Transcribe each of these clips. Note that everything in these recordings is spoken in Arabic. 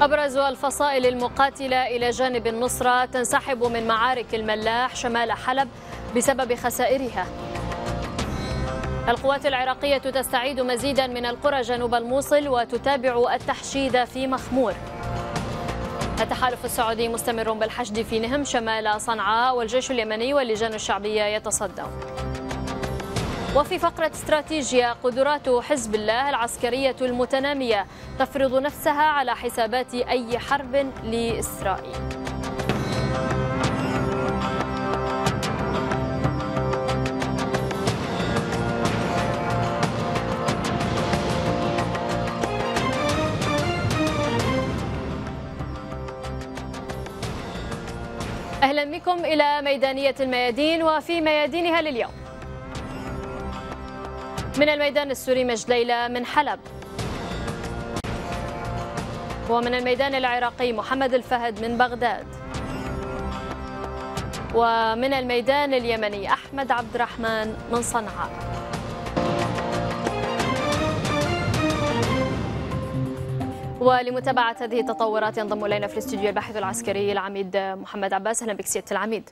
أبرز الفصائل المقاتلة إلى جانب النصرة تنسحب من معارك الملاح شمال حلب بسبب خسائرها القوات العراقية تستعيد مزيدا من القرى جنوب الموصل وتتابع التحشيد في مخمور التحالف السعودي مستمر بالحشد في نهم شمال صنعاء والجيش اليمني واللجان الشعبية يتصدون وفي فقرة استراتيجيا قدرات حزب الله العسكرية المتنامية تفرض نفسها على حسابات أي حرب لإسرائيل اهلا بكم الى ميدانيه الميادين وفي ميادينها لليوم من الميدان السوري مجليلة من حلب ومن الميدان العراقي محمد الفهد من بغداد ومن الميدان اليمني أحمد عبد الرحمن من صنعاء ولمتابعة هذه التطورات ينضم إلينا في الاستوديو الباحث العسكري العميد محمد عباس أهلا بك سيادة العميد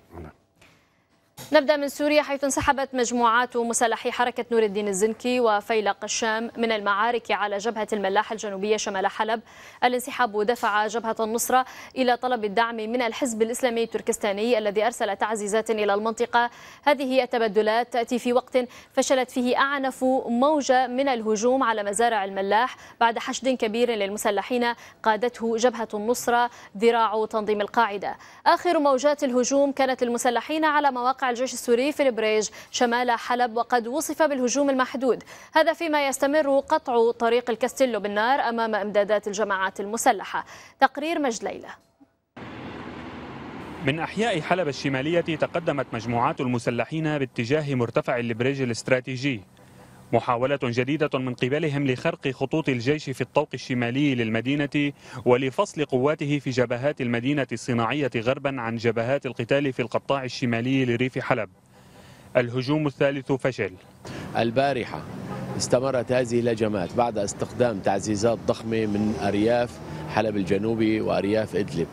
نبدأ من سوريا حيث انسحبت مجموعات مسلحي حركة نور الدين الزنكي وفيلق الشام من المعارك على جبهة الملاح الجنوبية شمال حلب الانسحاب دفع جبهة النصرة إلى طلب الدعم من الحزب الإسلامي التركستاني الذي أرسل تعزيزات إلى المنطقة هذه التبدلات تأتي في وقت فشلت فيه أعنف موجة من الهجوم على مزارع الملاح بعد حشد كبير للمسلحين قادته جبهة النصرة ذراع تنظيم القاعدة آخر موجات الهجوم كانت المسلحين على مواقع الجيش السوري في البريج شمال حلب وقد وصف بالهجوم المحدود هذا فيما يستمر قطع طريق الكاستيلو بالنار أمام إمدادات الجماعات المسلحة تقرير مجليلة من أحياء حلب الشمالية تقدمت مجموعات المسلحين باتجاه مرتفع البريج الاستراتيجي محاولة جديدة من قبلهم لخرق خطوط الجيش في الطوق الشمالي للمدينة ولفصل قواته في جبهات المدينة الصناعية غربا عن جبهات القتال في القطاع الشمالي لريف حلب الهجوم الثالث فشل البارحة استمرت هذه الهجمات بعد استخدام تعزيزات ضخمة من أرياف حلب الجنوبي وأرياف إدلب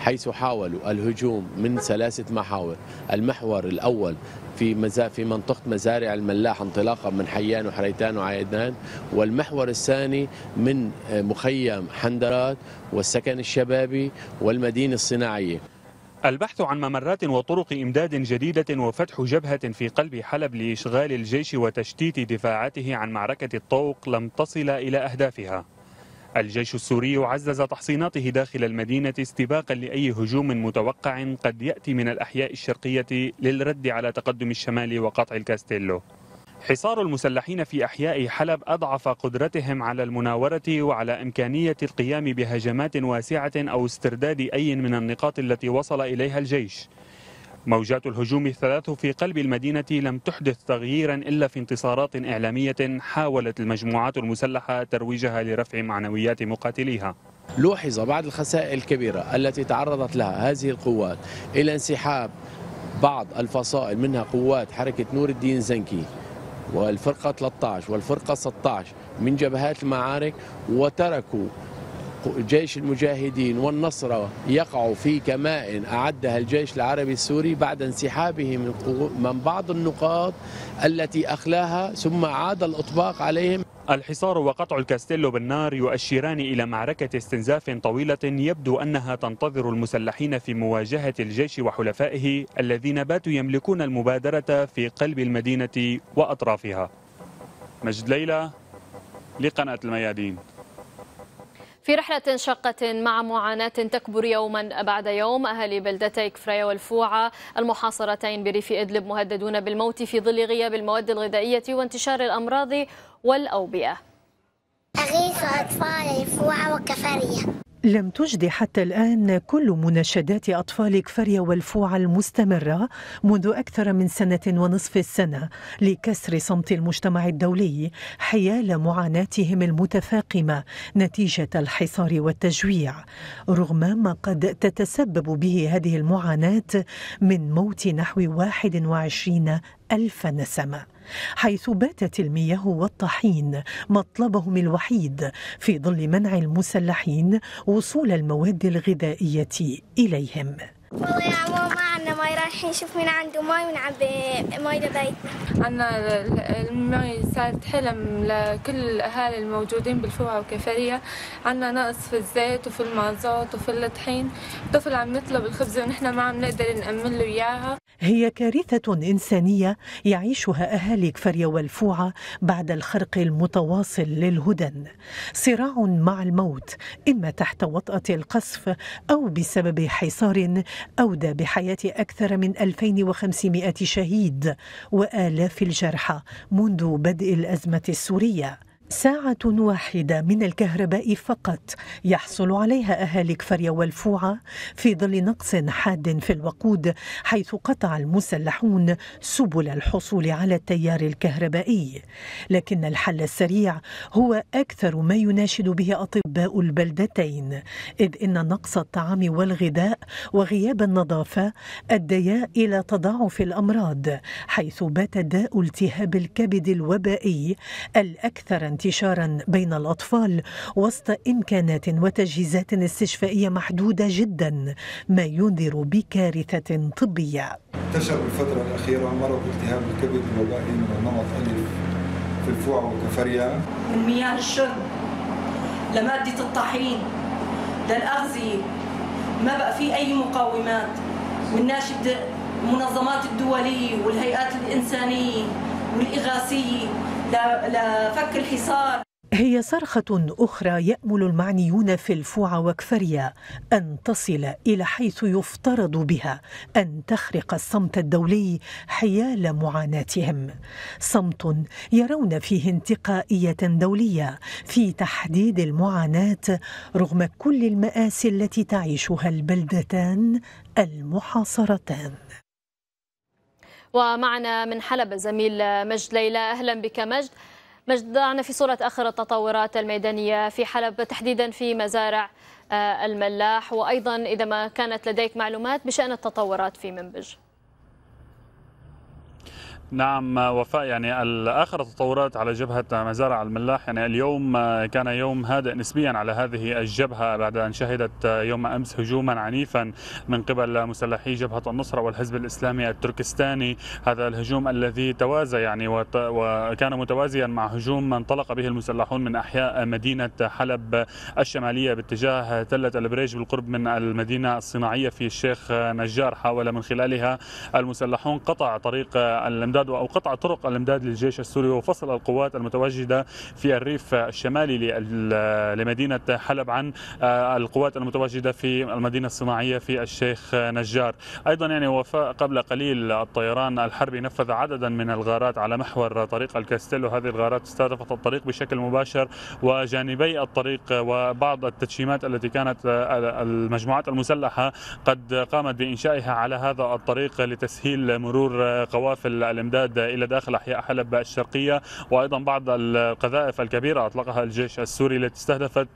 حيث حاولوا الهجوم من ثلاثة محاور المحور الأول في مزا في منطقه مزارع الملاح انطلاقا من حيان وحريتان وعيدان والمحور الثاني من آه، مخيم حندرات والسكن الشبابي والمدينه الصناعيه البحث عن ممرات وطرق إمداد جديدة وفتح جبهة في قلب حلب لإشغال الجيش وتشتيت دفاعاته عن معركة الطوق لم تصل إلى أهدافها الجيش السوري عزز تحصيناته داخل المدينة استباقا لأي هجوم متوقع قد يأتي من الأحياء الشرقية للرد على تقدم الشمال وقطع الكاستيلو حصار المسلحين في أحياء حلب أضعف قدرتهم على المناورة وعلى إمكانية القيام بهجمات واسعة أو استرداد أي من النقاط التي وصل إليها الجيش موجات الهجوم الثلاث في قلب المدينة لم تحدث تغييرا إلا في انتصارات إعلامية حاولت المجموعات المسلحة ترويجها لرفع معنويات مقاتليها لوحظ بعض الخسائر الكبيرة التي تعرضت لها هذه القوات إلى انسحاب بعض الفصائل منها قوات حركة نور الدين زنكي والفرقة 13 والفرقة 16 من جبهات المعارك وتركوا جيش المجاهدين والنصرة يقع في كماء أعدها الجيش العربي السوري بعد انسحابه من, من بعض النقاط التي أخلاها ثم عاد الإطباق عليهم الحصار وقطع الكاستيلو بالنار يؤشران إلى معركة استنزاف طويلة يبدو أنها تنتظر المسلحين في مواجهة الجيش وحلفائه الذين باتوا يملكون المبادرة في قلب المدينة وأطرافها مجد ليلى لقناة الميادين في رحلة شاقة مع معاناة تكبر يوما بعد يوم أهالي بلدتي كفريا والفوعة المحاصرتين بريف إدلب مهددون بالموت في ظل غياب المواد الغذائية وانتشار الأمراض والأوبئة أغيث أطفال الفوعة وكفرية لم تجد حتى الآن كل مناشدات أطفال كفريا والفوع المستمرة منذ أكثر من سنة ونصف السنة لكسر صمت المجتمع الدولي حيال معاناتهم المتفاقمة نتيجة الحصار والتجويع رغم ما قد تتسبب به هذه المعاناة من موت نحو 21 ألف نسمة حيث باتت المياه والطحين مطلبهم الوحيد في ظل منع المسلحين وصول المواد الغذائيه اليهم والله يا ماما عندنا ماي رايحين نشوف مين عنده ماي ونعبي ماي لبيتنا عندنا الماي صارت حلم لكل الأهالي الموجودين بالفوعة وكفرية عندنا نقص في الزيت وفي المازوت وفي الطحين الطفل عم يطلب الخبز ونحن ما عم نقدر نأمن له إياها هي كارثة إنسانية يعيشها أهالي كفرية والفوعة بعد الخرق المتواصل للهدن صراع مع الموت إما تحت وطأة القصف أو بسبب حصار أودى بحياة أكثر من 2500 شهيد وآلاف الجرحى منذ بدء الأزمة السورية ساعة واحدة من الكهرباء فقط يحصل عليها أهالي كفريا والفوعة في ظل نقص حاد في الوقود حيث قطع المسلحون سبل الحصول على التيار الكهربائي لكن الحل السريع هو أكثر ما يناشد به أطباء البلدتين إذ إن نقص الطعام والغذاء وغياب النظافة أديا إلى تضاعف الأمراض حيث بات داء التهاب الكبد الوبائي الأكثر انتشارا بين الأطفال وسط إمكانات وتجهيزات استشفائية محدودة جدا ما ينذر بكارثة طبية انتشر بالفترة الأخيرة مرض التهاب الكبد الوبائي من النمط ألف في الفوع وكفريا من مياه الشرب لمادة الطحين للأغذية ما بقى في أي مقاومات والناشد المنظمات الدولية والهيئات الإنسانية والإغاثيين لفك الحصار هي صرخة أخرى يأمل المعنيون في الفوع وكفريا أن تصل إلى حيث يفترض بها أن تخرق الصمت الدولي حيال معاناتهم صمت يرون فيه انتقائية دولية في تحديد المعاناة رغم كل المآسي التي تعيشها البلدتان المحاصرتان ومعنا من حلب زميل مجد ليلى أهلا بك مجد مجد ضعنا في صورة آخر التطورات الميدانية في حلب تحديدا في مزارع آه، الملاح وأيضا إذا ما كانت لديك معلومات بشأن التطورات في منبج نعم وفاء يعني اخر التطورات على جبهه مزارع الملاح يعني اليوم آه، كان يوم هادئ نسبيا على هذه الجبهه بعد ان شهدت آه، يوم امس هجوما عنيفا من قبل مسلحي جبهه النصره والحزب الاسلامي التركستاني هذا الهجوم الذي توازى يعني وكان متوازيا مع هجوم انطلق به المسلحون من احياء مدينه حلب الشماليه باتجاه تله البريج بالقرب من المدينه الصناعيه في الشيخ نجار حاول من خلالها المسلحون قطع طريق الامداد الامداد أو قطع طرق الامداد للجيش السوري وفصل القوات المتواجدة في الريف الشمالي لمدينة حلب عن آه، القوات المتواجدة في المدينة الصناعية في الشيخ نجار أيضا يعني وفاء قبل قليل الطيران الحربي نفذ عددا من الغارات على محور طريق الكاستيلو هذه الغارات استهدفت الطريق بشكل مباشر وجانبي الطريق وبعض التدشيمات التي كانت آه، المجموعات المسلحة قد قامت بإنشائها على هذا الطريق لتسهيل مرور آه، قوافل الإمداد الامتداد الى داخل احياء حلب الشرقيه وايضا بعض القذائف الكبيره اطلقها الجيش السوري التي استهدفت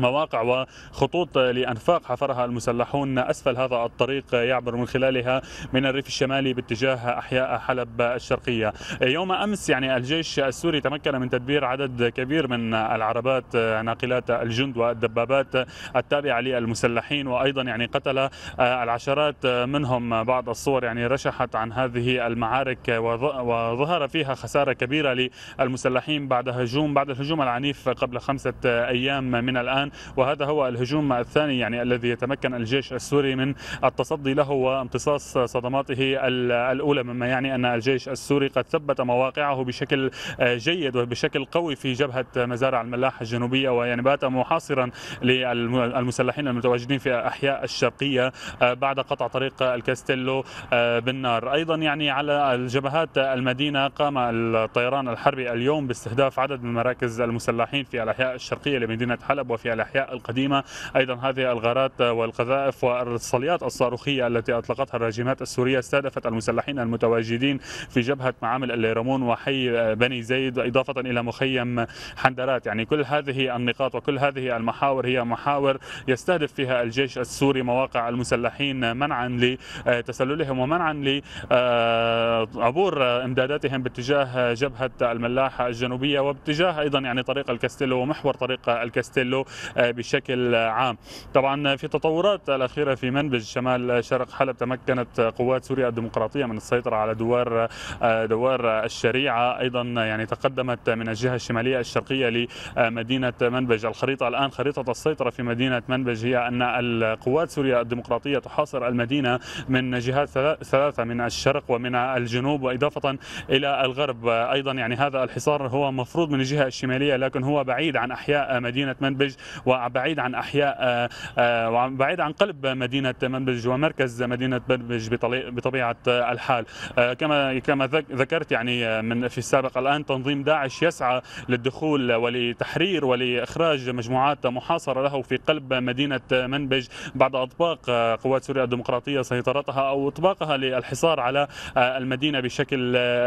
مواقع وخطوط لأنفاق حفرها المسلحون أسفل هذا الطريق يعبر من خلالها من الريف الشمالي باتجاه أحياء حلب الشرقية يوم أمس يعني الجيش السوري تمكن من تدبير عدد كبير من العربات ناقلات الجند والدبابات التابعة للمسلحين وأيضا يعني قتل العشرات منهم بعض الصور يعني رشحت عن هذه المعارك وظهر فيها خسارة كبيرة للمسلحين بعد هجوم بعد الهجوم العنيف قبل خمسة أيام من الآن الآن وهذا هو الهجوم الثاني يعني الذي يتمكن الجيش السوري من التصدي له وامتصاص صدماته الأولى مما يعني أن الجيش السوري قد ثبت مواقعه بشكل جيد وبشكل قوي في جبهة مزارع الملاحة الجنوبية ويعني بات محاصرا للمسلحين المتواجدين في أحياء الشرقية بعد قطع طريق الكاستيلو بالنار أيضا يعني على الجبهات المدينة قام الطيران الحربي اليوم باستهداف عدد من مراكز المسلحين في الأحياء الشرقية لمدينة حلب وفي الأحياء القديمة أيضا هذه الغارات والقذائف والصليات الصاروخية التي أطلقتها الراجمات السورية استهدفت المسلحين المتواجدين في جبهة معامل الليرمون وحي بني زيد إضافة إلى مخيم حندرات يعني كل هذه النقاط وكل هذه المحاور هي محاور يستهدف فيها الجيش السوري مواقع المسلحين منعا لتسللهم ومنعا لعبور امداداتهم باتجاه جبهة الملاحة الجنوبية وباتجاه أيضا يعني طريق الكاستيلو ومحور طريق الكاستيلو آه، بشكل عام طبعا في التطورات الأخيرة في منبج شمال شرق حلب تمكنت قوات سوريا الديمقراطية من السيطرة على دوار آه، دوار الشريعة أيضا يعني تقدمت من الجهة الشمالية الشرقية لمدينة منبج الخريطة الآن خريطة السيطرة في مدينة منبج هي أن القوات سوريا الديمقراطية تحاصر المدينة من جهات ثلاثة من الشرق ومن الجنوب وإضافة إلى الغرب أيضا يعني هذا الحصار هو مفروض من الجهة الشمالية لكن هو بعيد عن أحياء مدينة منبج وبعيد عن احياء آه، آه، وبعيد عن قلب مدينه منبج ومركز مدينه منبج بطبيعه الحال آه، كما كما ذكرت يعني من في السابق الان تنظيم داعش يسعى للدخول ولتحرير ولاخراج مجموعات محاصره له في قلب مدينه منبج بعد اطباق قوات سوريا الديمقراطيه سيطرتها او اطباقها للحصار على المدينه بشكل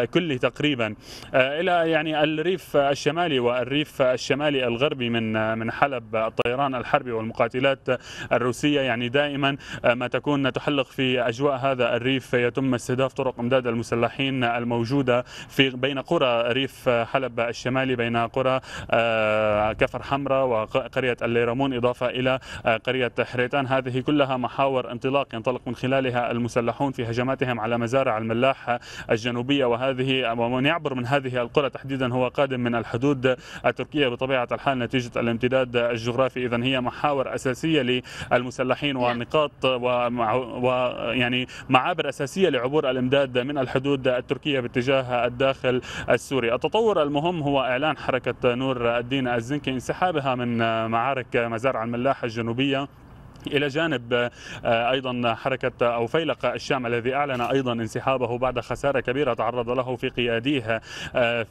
كلي تقريبا الى يعني الريف الشمالي والريف الشمالي الغربي من من حلب حرب الطيران الحربي والمقاتلات الروسيه يعني دائما ما تكون تحلق في اجواء هذا الريف يتم استهداف طرق امداد المسلحين الموجوده في بين قرى ريف حلب الشمالي بين قرى آه، كفر حمراء وقريه الليرمون اضافه الى آه، قريه حريتان هذه كلها محاور انطلاق ينطلق من خلالها المسلحون في هجماتهم على مزارع الملاح الجنوبيه وهذه ومن يعبر من هذه القرى تحديدا هو قادم من الحدود التركيه بطبيعه الحال نتيجه الامتداد الجغرافي اذا هي محاور اساسيه للمسلحين ونقاط ويعني معابر اساسيه لعبور الامداد من الحدود التركيه باتجاه الداخل السوري التطور المهم هو اعلان حركه نور الدين الزنكي انسحابها من معارك مزارع الملاحه الجنوبيه إلى جانب آه، أيضا حركة أو فيلق الشام الذي أعلن أيضا انسحابه بعد خسارة كبيرة تعرض له في قياديه آه،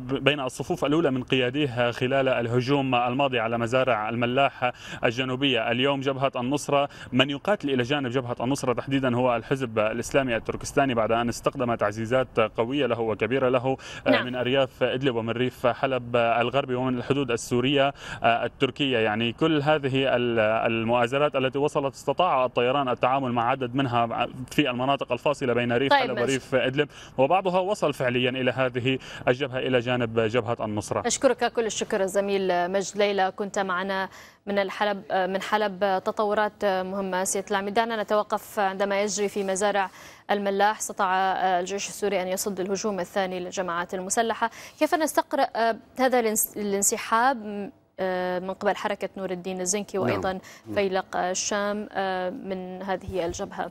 بين الصفوف الأولى من قياديه خلال الهجوم الماضي على مزارع الملاح الجنوبية اليوم جبهة النصرة من يقاتل إلى جانب جبهة النصرة تحديدا هو الحزب الإسلامي التركستاني بعد أن استقدم تعزيزات قوية له وكبيرة له آه، نعم. من أرياف إدلب ومن ريف حلب الغربي ومن الحدود السورية التركية يعني كل هذه المؤازرات الطائرات التي وصلت استطاع الطيران التعامل مع عدد منها في المناطق الفاصله بين ريف طيب حلب وريف ادلب وبعضها وصل فعليا الى هذه الجبهه الى جانب جبهه النصره. اشكرك كل الشكر الزميل مجد ليلى كنت معنا من الحلب من حلب تطورات مهمه سياده العميد دعنا نتوقف عندما يجري في مزارع الملاح استطاع الجيش السوري ان يصد الهجوم الثاني للجماعات المسلحه، كيف نستقرأ هذا الانسحاب آه، من قبل حركة نور الدين الزنكي نعم. وأيضا نعم. فيلق الشام آه، من هذه الجبهة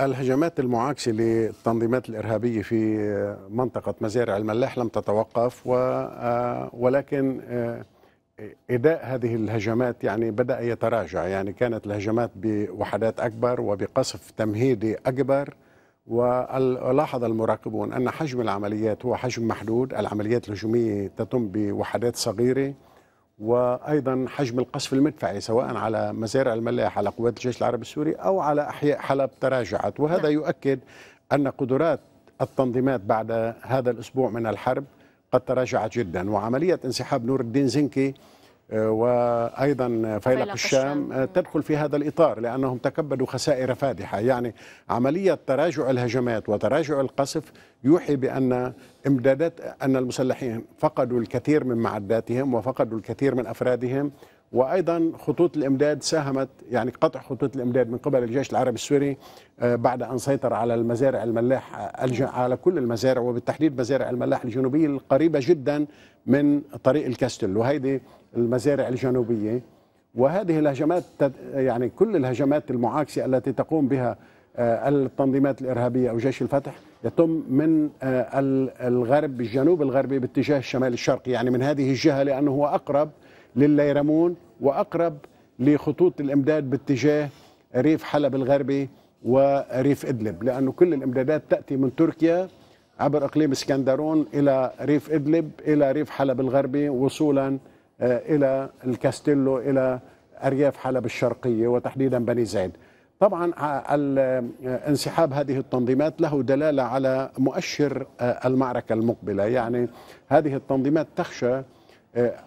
الهجمات المعاكسة للتنظيمات الإرهابية في منطقة مزارع الملاح لم تتوقف آه، ولكن إداء هذه الهجمات يعني بدأ يتراجع يعني كانت الهجمات بوحدات أكبر وبقصف تمهيدي أكبر ولاحظ المراقبون أن حجم العمليات هو حجم محدود العمليات الهجومية تتم بوحدات صغيرة وايضا حجم القصف المدفعي سواء على مزارع الملاحه على قوات الجيش العربي السوري او على احياء حلب تراجعت وهذا نعم. يؤكد ان قدرات التنظيمات بعد هذا الاسبوع من الحرب قد تراجعت جدا وعمليه انسحاب نور الدين زنكي وايضا فيلق الشام آه، تدخل في هذا الاطار لانهم تكبدوا خسائر فادحه يعني عمليه تراجع الهجمات وتراجع القصف يوحي بان امدادات ان المسلحين فقدوا الكثير من معداتهم وفقدوا الكثير من افرادهم وايضا خطوط الامداد ساهمت يعني قطع خطوط الامداد من قبل الجيش العربي السوري آه، بعد ان سيطر على المزارع الملاح آه، على كل المزارع وبالتحديد مزارع الملاح الجنوبيه القريبه جدا من طريق الكاستل وهيدي المزارع الجنوبية وهذه الهجمات يعني كل الهجمات المعاكسة التي تقوم بها آه، التنظيمات الإرهابية أو جيش الفتح يتم من آه، الغرب الجنوب الغربي باتجاه الشمال الشرقي يعني من هذه الجهة لأنه هو أقرب لليرمون وأقرب لخطوط الإمداد باتجاه ريف حلب الغربي وريف إدلب لأنه كل الإمدادات تأتي من تركيا عبر إقليم اسكندرون إلى ريف إدلب إلى ريف حلب الغربي وصولاً آه، إلى الكاستيلو إلى أرياف حلب الشرقية وتحديدا بني زيد طبعا آه، آه، انسحاب هذه التنظيمات له دلالة على مؤشر المعركة المقبلة يعني هذه التنظيمات تخشى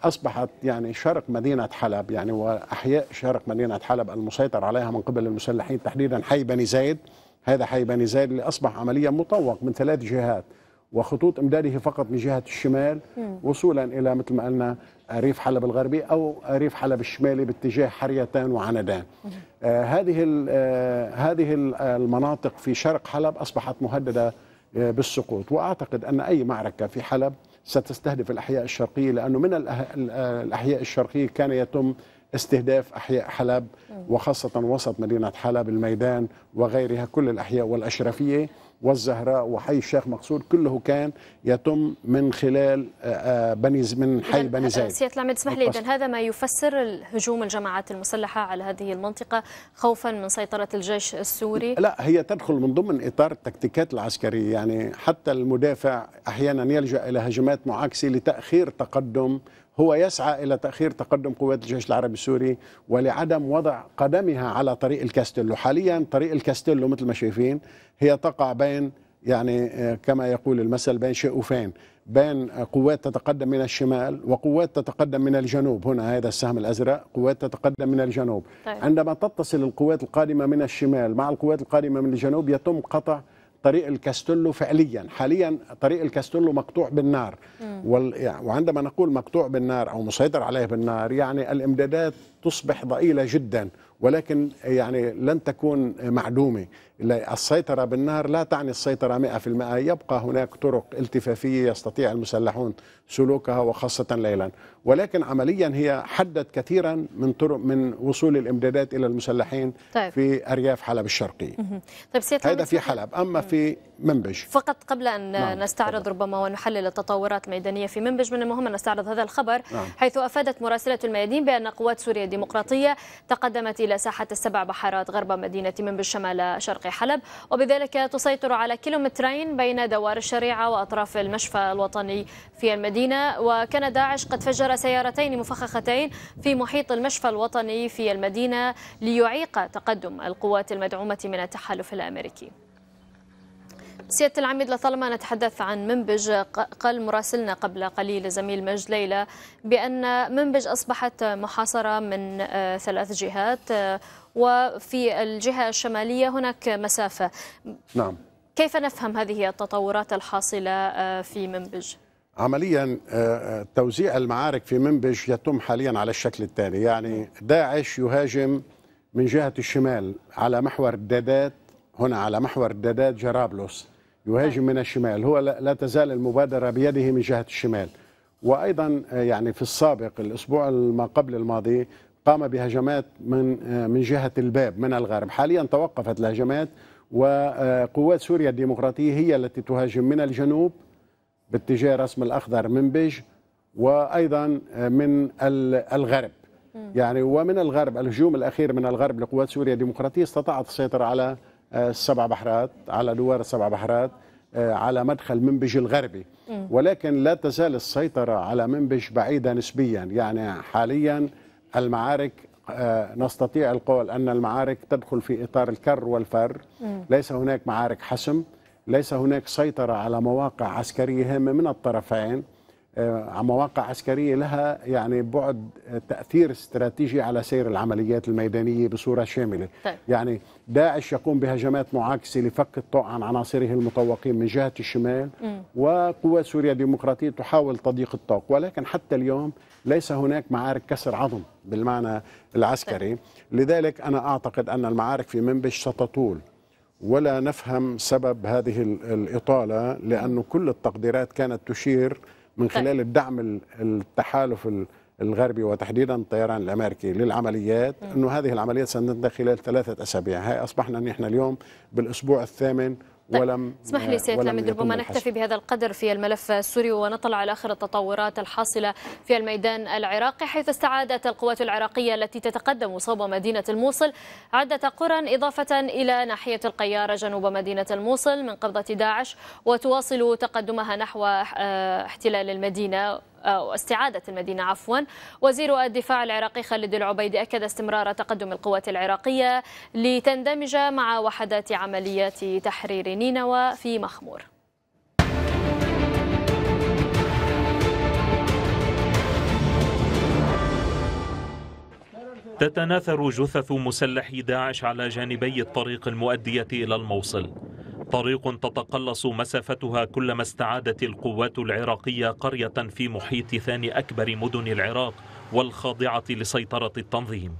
أصبحت يعني شرق مدينة حلب يعني وأحياء شرق مدينة حلب المسيطر عليها من قبل المسلحين تحديدا حي بني زيد هذا حي بني زيد اللي أصبح عمليا مطوق من ثلاث جهات وخطوط امداده فقط من جهه الشمال وصولا الى مثل ما قلنا ريف حلب الغربي او ريف حلب الشمالي باتجاه حريتان وعندان. آه هذه آه هذه آه، المناطق في شرق حلب اصبحت مهدده آه بالسقوط واعتقد ان اي معركه في حلب ستستهدف الاحياء الشرقيه لانه من آه، الاحياء الشرقيه كان يتم استهداف احياء حلب وخاصه وسط مدينه حلب الميدان وغيرها كل الاحياء والاشرفيه والزهراء وحي الشيخ مقصود كله كان يتم من خلال آه، آه، بني من حي بني آه، زايد سيادة العميد اسمح لي إذن هذا ما يفسر هجوم الجماعات المسلحة على هذه المنطقة خوفا من سيطرة الجيش السوري لا هي تدخل من ضمن إطار التكتيكات العسكرية يعني حتى المدافع أحيانا يلجأ إلى هجمات معاكسة لتأخير تقدم هو يسعى إلى تأخير تقدم قوات الجيش العربي السوري ولعدم وضع قدمها على طريق الكاستيلو حاليا طريق الكاستيلو مثل ما شايفين هي تقع بين يعني آه، كما يقول المثل بين شقوفين بين آه، قوات تتقدم من الشمال وقوات تتقدم من الجنوب هنا هذا السهم الأزرق قوات تتقدم من الجنوب طيب. عندما تتصل القوات القادمة من الشمال مع القوات القادمة من الجنوب يتم قطع طريق الكاستيلو فعليا حاليا طريق الكاستيلو مقطوع بالنار وال... وعندما نقول مقطوع بالنار أو مسيطر عليه بالنار يعني الإمدادات تصبح ضئيلة جدا ولكن يعني لن تكون معدومة السيطرة بالنهر لا تعني السيطرة 100% يبقى هناك طرق التفافية يستطيع المسلحون سلوكها وخاصة ليلا ولكن عمليا هي حدت كثيرا من طرق من وصول الامدادات إلى المسلحين طيب. في أرياف حلب الشرقية طيب هذا في حلب أما في منبج فقط قبل أن نعم. نستعرض طبعا. ربما ونحلل التطورات الميدانية في منبج من المهم أن نستعرض هذا الخبر نعم. حيث أفادت مراسلة الميادين بأن قوات سوريا الديمقراطية تقدمت إلى ساحة السبع بحارات غرب مدينة منبج شمال شرق حلب وبذلك تسيطر على كيلومترين بين دوار الشريعة وأطراف المشفى الوطني في المدينة وكان داعش قد فجر سيارتين مفخختين في محيط المشفى الوطني في المدينة ليعيق تقدم القوات المدعومة من التحالف الأمريكي سيادة العميد لطالما نتحدث عن منبج قال مراسلنا قبل قليل زميل مجد ليلى بأن منبج أصبحت محاصرة من آه، ثلاث جهات آه، وفي الجهة الشمالية هناك مسافة نعم كيف نفهم هذه التطورات الحاصلة آه، في منبج؟ عمليا آه، آه، توزيع المعارك في منبج يتم حاليا على الشكل التالي يعني داعش يهاجم من جهة الشمال على محور الدادات هنا على محور الدادات جرابلس يهاجم من الشمال هو لا تزال المبادرة بيده من جهة الشمال وأيضا يعني في السابق الأسبوع ما قبل الماضي قام بهجمات من آه، من جهه الباب من الغرب حاليا توقفت الهجمات وقوات سوريا الديمقراطيه هي التي تهاجم من الجنوب باتجاه رسم الاخضر منبج وايضا آه، من الغرب يعني ومن الغرب الهجوم الاخير من الغرب لقوات سوريا الديمقراطيه استطاعت السيطره على آه، السبع بحرات على دوار السبع بحرات على مدخل منبج الغربي ولكن لا تزال السيطره على منبج بعيده نسبيا يعني حاليا المعارك آه، نستطيع القول أن المعارك تدخل في إطار الكر والفر ليس هناك معارك حسم ليس هناك سيطرة على مواقع عسكرية هامة من الطرفين آه، مواقع عسكرية لها يعني بعد تأثير استراتيجي على سير العمليات الميدانية بصورة شاملة طيب. يعني داعش يقوم بهجمات معاكسة لفك الطوع عن عناصره المطوقين من جهة الشمال م. وقوات سوريا الديمقراطية تحاول تضييق الطوق ولكن حتى اليوم ليس هناك معارك كسر عظم بالمعنى العسكري طيب. لذلك أنا أعتقد أن المعارك في منبش ستطول ولا نفهم سبب هذه الإطالة لأن كل التقديرات كانت تشير من طيب. خلال الدعم التحالف الغربي وتحديدا الطيران الامريكي للعمليات انه هذه العمليات سنتم خلال ثلاثه اسابيع هاي اصبحنا نحن اليوم بالاسبوع الثامن طيب، ولم طيب. اسمح لي سيد لامد ربما نحتفي بهذا القدر في الملف السوري ونطلع على اخر التطورات الحاصله في الميدان العراقي حيث استعادت القوات العراقيه التي تتقدم صوب مدينه الموصل عده قرى اضافه الى ناحيه القياره جنوب مدينه الموصل من قبضه داعش وتواصل تقدمها نحو آه، احتلال المدينه واستعادة المدينة عفوا وزير الدفاع العراقي خالد العبيدي أكد استمرار تقدم القوات العراقية لتندمج مع وحدات عمليات تحرير نينوى في مخمور تتناثر جثث مسلحي داعش على جانبي الطريق المؤدية إلى الموصل طريق تتقلص مسافتها كلما استعادت القوات العراقية قرية في محيط ثاني أكبر مدن العراق والخاضعة لسيطرة التنظيم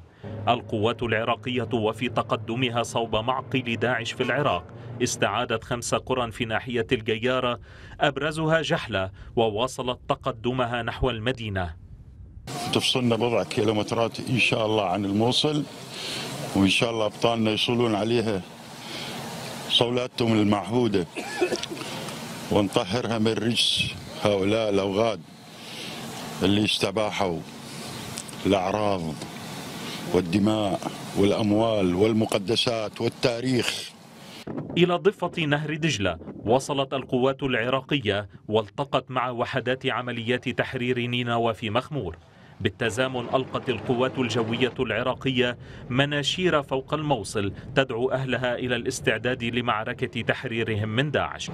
القوات العراقية وفي تقدمها صوب معقل داعش في العراق استعادت خمس قرى في ناحية الجيارة أبرزها جحلة وواصلت تقدمها نحو المدينة تفصلنا بضع كيلومترات إن شاء الله عن الموصل وإن شاء الله أبطالنا يصلون عليها صولاتهم المعهودة ونطهرها من رجس هؤلاء الأوغاد اللي استباحوا الأعراض والدماء والأموال والمقدسات والتاريخ إلى ضفة نهر دجلة وصلت القوات العراقية والتقت مع وحدات عمليات تحرير نينوى في مخمور بالتزامن ألقت القوات الجوية العراقية مناشير فوق الموصل تدعو أهلها إلى الاستعداد لمعركة تحريرهم من داعش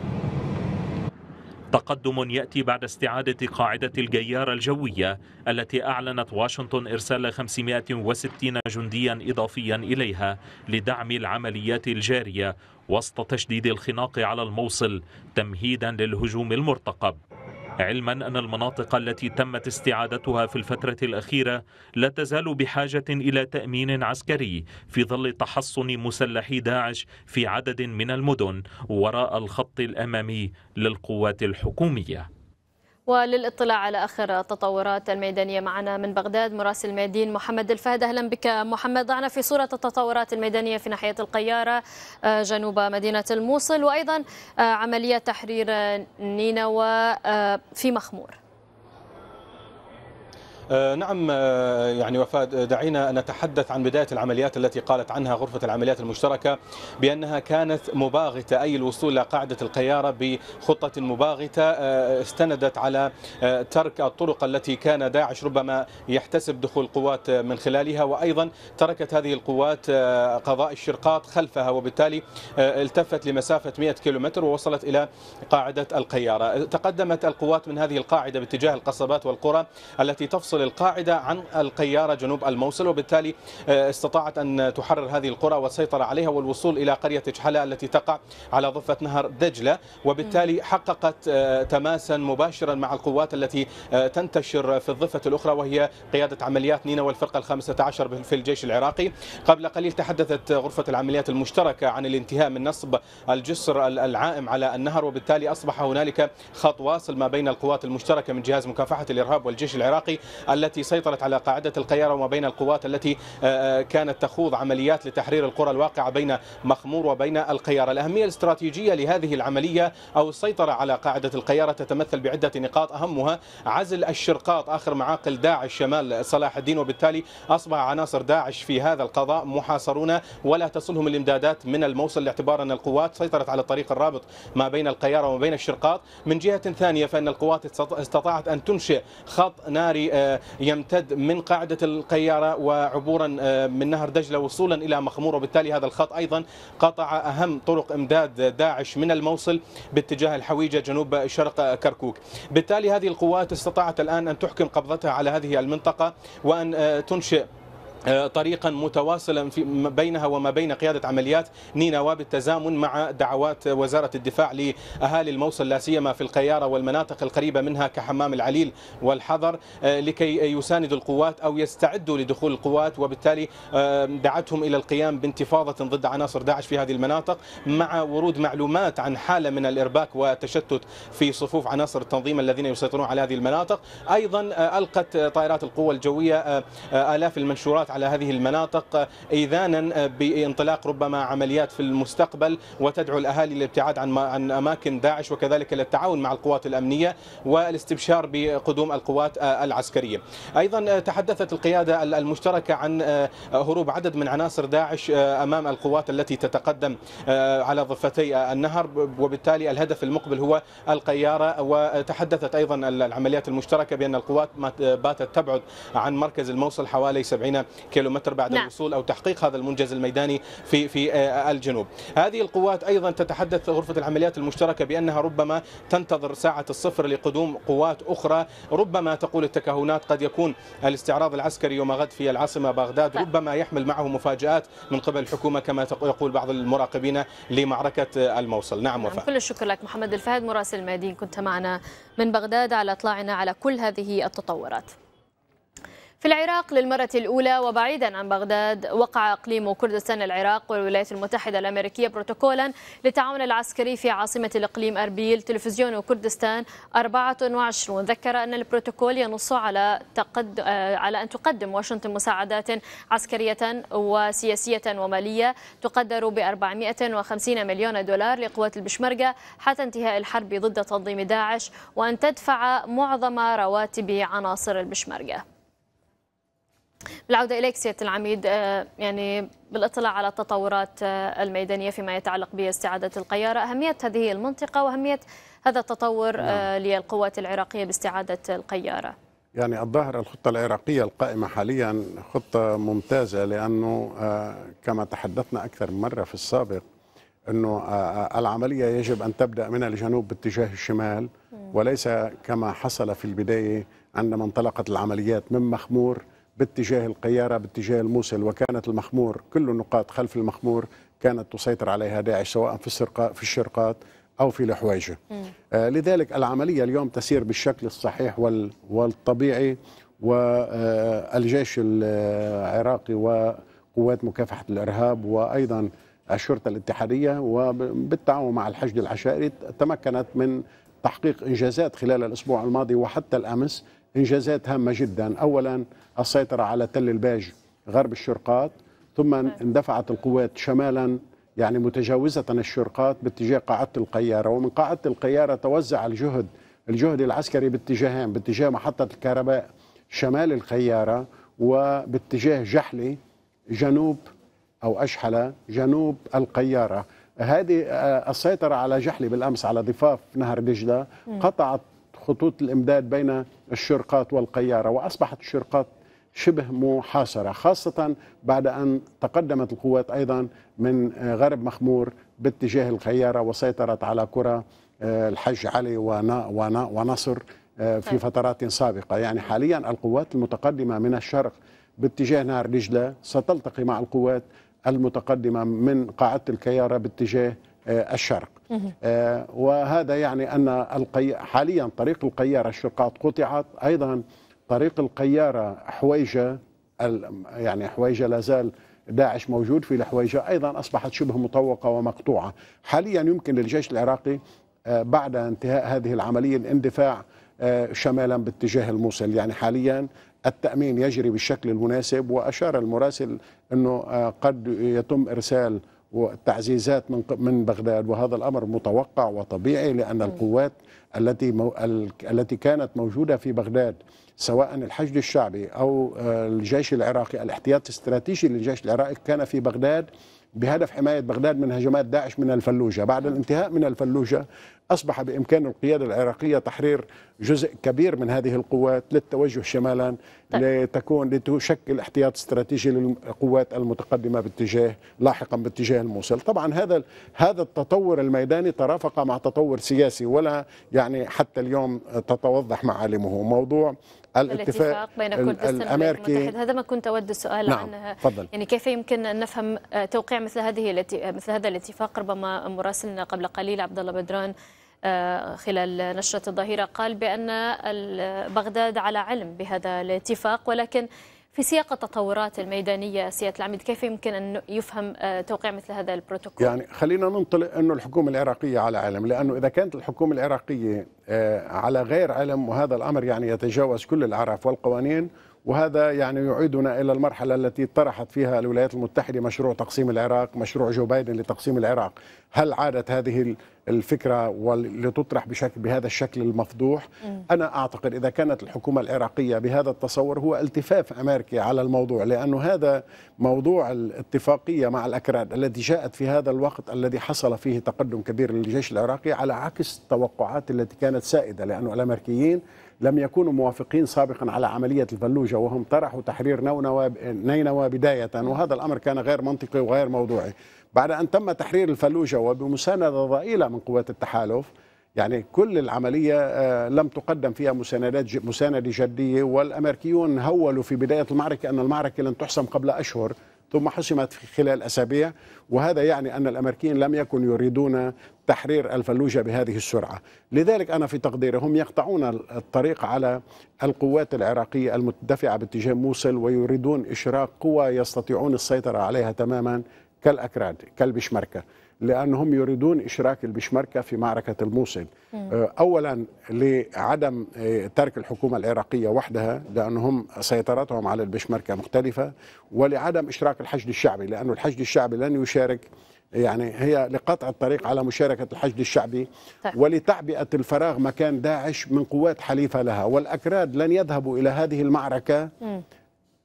تقدم يأتي بعد استعادة قاعدة الجيار الجوية التي أعلنت واشنطن إرسال 560 جنديا إضافيا إليها لدعم العمليات الجارية وسط تشديد الخناق على الموصل تمهيدا للهجوم المرتقب علما أن المناطق التي تمت استعادتها في الفترة الأخيرة لا تزال بحاجة إلى تأمين عسكري في ظل تحصن مسلحي داعش في عدد من المدن وراء الخط الأمامي للقوات الحكومية وللاطلاع على اخر التطورات الميدانيه معنا من بغداد مراسل ميدين محمد الفهد اهلا بك محمد ضعنا في صوره التطورات الميدانيه في ناحيه القياره آه، جنوب مدينه الموصل وايضا آه، عمليه تحرير نينوى آه، في مخمور آه، نعم آه، يعني وفاء دعينا نتحدث عن بداية العمليات التي قالت عنها غرفة العمليات المشتركة بأنها كانت مباغتة أي الوصول إلى قاعدة القيارة بخطة مباغتة آه، استندت على ترك الطرق التي كان داعش ربما يحتسب دخول قوات من خلالها وأيضا تركت هذه القوات قضاء الشرقاط خلفها وبالتالي التفت لمسافة 100 كيلومتر ووصلت إلى قاعدة القيارة تقدمت القوات من هذه القاعدة باتجاه القصبات والقرى التي تفصل تفصل القاعدة عن القيارة جنوب الموصل وبالتالي آه، استطاعت أن تحرر هذه القرى والسيطرة عليها والوصول إلى قرية جحلة التي تقع على ضفة نهر دجلة وبالتالي حققت آه، تماسا مباشرا مع القوات التي آه، تنتشر في الضفة الأخرى وهي قيادة عمليات نينا والفرقة الخامسة عشر في الجيش العراقي قبل قليل تحدثت غرفة العمليات المشتركة عن الانتهاء من نصب الجسر العائم على النهر وبالتالي أصبح هنالك خط واصل ما بين القوات المشتركة من جهاز مكافحة الإرهاب والجيش العراقي التي سيطرت على قاعدة القيارة وما بين القوات التي آه، آه، كانت تخوض عمليات لتحرير القرى الواقعة بين مخمور وبين القيارة الأهمية الاستراتيجية لهذه العملية أو السيطرة على قاعدة القيارة تتمثل بعدة نقاط أهمها عزل الشرقاط آخر معاقل داعش شمال صلاح الدين وبالتالي أصبح عناصر داعش في هذا القضاء محاصرون ولا تصلهم الإمدادات من الموصل أن القوات سيطرت على الطريق الرابط ما بين القيارة وما بين الشرقاط من جهة ثانية فإن القوات استطاعت أن تنشئ خط ناري آه، يمتد من قاعدة القيارة وعبورا آه، من نهر دجلة وصولا إلى مخمور وبالتالي هذا الخط أيضا قطع أهم طرق إمداد داعش من الموصل باتجاه الحويجة جنوب شرق كركوك بالتالي هذه القوات استطاعت الآن أن تحكم قبضتها على هذه المنطقة وأن آه، تنشئ آه، طريقا متواصلا بينها وما بين قيادة عمليات نينوى بالتزامن مع دعوات وزارة الدفاع لأهالي الموصل لا سيما في القيارة والمناطق القريبة منها كحمام العليل والحضر آه، لكي يساندوا القوات أو يستعدوا لدخول القوات وبالتالي آه، دعتهم إلى القيام بانتفاضة ضد عناصر داعش في هذه المناطق مع ورود معلومات عن حالة من الإرباك والتشتت في صفوف عناصر التنظيم الذين يسيطرون على هذه المناطق أيضا ألقت طائرات القوة الجوية آلاف المنشورات على هذه المناطق إيذانا بانطلاق ربما عمليات في المستقبل وتدعو الأهالي للابتعاد عن عن أماكن داعش وكذلك للتعاون مع القوات الأمنية والاستبشار بقدوم القوات العسكرية أيضا تحدثت القيادة المشتركة عن آه، هروب عدد من عناصر داعش آه، أمام القوات التي تتقدم آه، على ضفتي النهر وبالتالي الهدف المقبل هو القيارة وتحدثت أيضا العمليات المشتركة بأن القوات باتت تبعد عن مركز الموصل حوالي 70 كيلومتر بعد نعم. الوصول أو تحقيق هذا المنجز الميداني في في آه، الجنوب هذه القوات أيضا تتحدث غرفة العمليات المشتركة بأنها ربما تنتظر ساعة الصفر لقدوم قوات أخرى ربما تقول التكهنات قد يكون الاستعراض العسكري يوم غد في العاصمة بغداد ف... ربما يحمل معه مفاجآت من قبل الحكومة كما يقول بعض المراقبين لمعركة الموصل نعم،, نعم وفاء كل الشكر لك محمد الفهد مراسل الميادين كنت معنا من بغداد على اطلاعنا على كل هذه التطورات في العراق للمرة الأولى وبعيدا عن بغداد وقع إقليم كردستان العراق والولايات المتحدة الأمريكية بروتوكولا للتعاون العسكري في عاصمة الإقليم أربيل تلفزيون كردستان 24 ذكر أن البروتوكول ينص على تقد... آه، على أن تقدم واشنطن مساعدات عسكرية وسياسية ومالية تقدر ب 450 مليون دولار لقوات البشمركة حتى انتهاء الحرب ضد تنظيم داعش وأن تدفع معظم رواتب عناصر البشمركة بالعودة إليك سيادة العميد آه، يعني بالاطلاع على التطورات آه، الميدانية فيما يتعلق باستعادة القيارة أهمية هذه المنطقة وأهمية هذا التطور آه، نعم. للقوات العراقية باستعادة القيارة يعني الظاهر الخطة العراقية القائمة حاليا خطة ممتازة لأنه كما تحدثنا أكثر من مرة في السابق أنه العملية يجب أن تبدأ من الجنوب باتجاه الشمال وليس كما حصل في البداية عندما انطلقت العمليات من مخمور باتجاه القيارة باتجاه الموصل وكانت المخمور كل النقاط خلف المخمور كانت تسيطر عليها داعش سواء في السرقة في الشرقات أو في الحواجة آه لذلك العملية اليوم تسير بالشكل الصحيح وال والطبيعي والجيش آه، العراقي وقوات مكافحة الإرهاب وأيضا الشرطة الاتحادية وبالتعاون مع الحشد العشائري تمكنت من تحقيق إنجازات خلال الأسبوع الماضي وحتى الأمس إنجازات هامة جدا أولا السيطرة على تل الباج غرب الشرقات ثم اندفعت القوات شمالا يعني متجاوزة الشرقات باتجاه قاعدة القيارة ومن قاعدة القيارة توزع الجهد الجهد العسكري باتجاهين باتجاه محطة الكهرباء شمال القيارة وباتجاه جحلي جنوب أو أشحلة جنوب القيارة هذه آه، السيطرة على جحلي بالأمس على ضفاف نهر دجلة قطعت خطوط الإمداد بين الشرقات والقيارة وأصبحت الشرقات شبه محاصرة خاصة بعد أن تقدمت القوات أيضا من غرب مخمور باتجاه القيارة وسيطرت على قرى آه، الحج علي ونصر آه، في طيب. فترات سابقة يعني حاليا القوات المتقدمة من الشرق باتجاه نهر دجلة ستلتقي مع القوات المتقدمة من قاعدة الكيارة باتجاه آه، الشرق آه، وهذا يعني أن حاليا طريق القيارة الشقاط قطعت أيضا طريق القيارة حويجة يعني حويجة لا زال داعش موجود في الحويجة أيضا أصبحت شبه مطوقة ومقطوعة حاليا يمكن للجيش العراقي آه، بعد انتهاء هذه العملية الاندفاع شمالا باتجاه الموصل يعني حاليا التأمين يجري بالشكل المناسب وأشار المراسل أنه قد يتم إرسال والتعزيزات من من بغداد وهذا الامر متوقع وطبيعي لان القوات التي التي كانت موجوده في بغداد سواء الحشد الشعبي او آه، الجيش العراقي الاحتياط الاستراتيجي للجيش العراقي كان في بغداد بهدف حمايه بغداد من هجمات داعش من الفلوجه، بعد الانتهاء من الفلوجه أصبح بإمكان القيادة العراقية تحرير جزء كبير من هذه القوات للتوجه شمالا طيب. لتكون لتشكل احتياط استراتيجي للقوات المتقدمة باتجاه لاحقا باتجاه الموصل طبعا هذا هذا التطور الميداني ترافق مع تطور سياسي ولا يعني حتى اليوم تتوضح معالمه موضوع الاتفاق بين كردستان الامريكي هذا ما كنت اود السؤال نعم. عنها فضل. يعني كيف يمكن ان نفهم توقيع مثل هذه مثل هذا الاتفاق ربما مراسلنا قبل قليل عبد الله بدران آه، خلال نشرة الظهيرة قال بأن بغداد على علم بهذا الاتفاق ولكن في سياق التطورات الميدانية سيادة العميد كيف يمكن أن يفهم آه، توقيع مثل هذا البروتوكول؟ يعني خلينا ننطلق أنه الحكومة العراقية على علم لأنه إذا كانت الحكومة العراقية آه، على غير علم وهذا الأمر يعني يتجاوز كل العرف والقوانين وهذا يعني يعيدنا إلى المرحلة التي طرحت فيها الولايات المتحدة مشروع تقسيم العراق مشروع جو بايدن لتقسيم العراق هل عادت هذه الفكرة لتطرح بشكل بهذا الشكل المفضوح م. أنا أعتقد إذا كانت الحكومة العراقية بهذا التصور هو التفاف أمريكي على الموضوع لأنه هذا موضوع الاتفاقية مع الأكراد التي جاءت في هذا الوقت الذي حصل فيه تقدم كبير للجيش العراقي على عكس التوقعات التي كانت سائدة لأنه الأمريكيين لم يكونوا موافقين سابقا على عملية الفلوجة وهم طرحوا تحرير نينوى بداية وهذا الأمر كان غير منطقي وغير موضوعي بعد أن تم تحرير الفلوجة وبمساندة ضئيلة من قوات التحالف يعني كل العملية آه، لم تقدم فيها مساندات مساندة جدية والأمريكيون هولوا في بداية المعركة أن المعركة لن تحسم قبل أشهر ثم حسمت في خلال أسابيع وهذا يعني أن الأمريكيين لم يكن يريدون تحرير الفلوجة بهذه السرعة لذلك أنا في تقديري هم يقطعون الطريق على القوات العراقية المدفعة باتجاه موصل ويريدون إشراق قوى يستطيعون السيطرة عليها تماما كالأكراد كالبشمركة لأنهم يريدون إشراك البشمركة في معركة الموصل آه، أولا لعدم آه، ترك الحكومة العراقية وحدها لأنهم سيطرتهم على البشمركة مختلفة ولعدم إشراك الحشد الشعبي لأن الحشد الشعبي لن يشارك يعني هي لقطع الطريق على مشاركة الحشد الشعبي طيب. ولتعبئة الفراغ مكان داعش من قوات حليفة لها والأكراد لن يذهبوا إلى هذه المعركة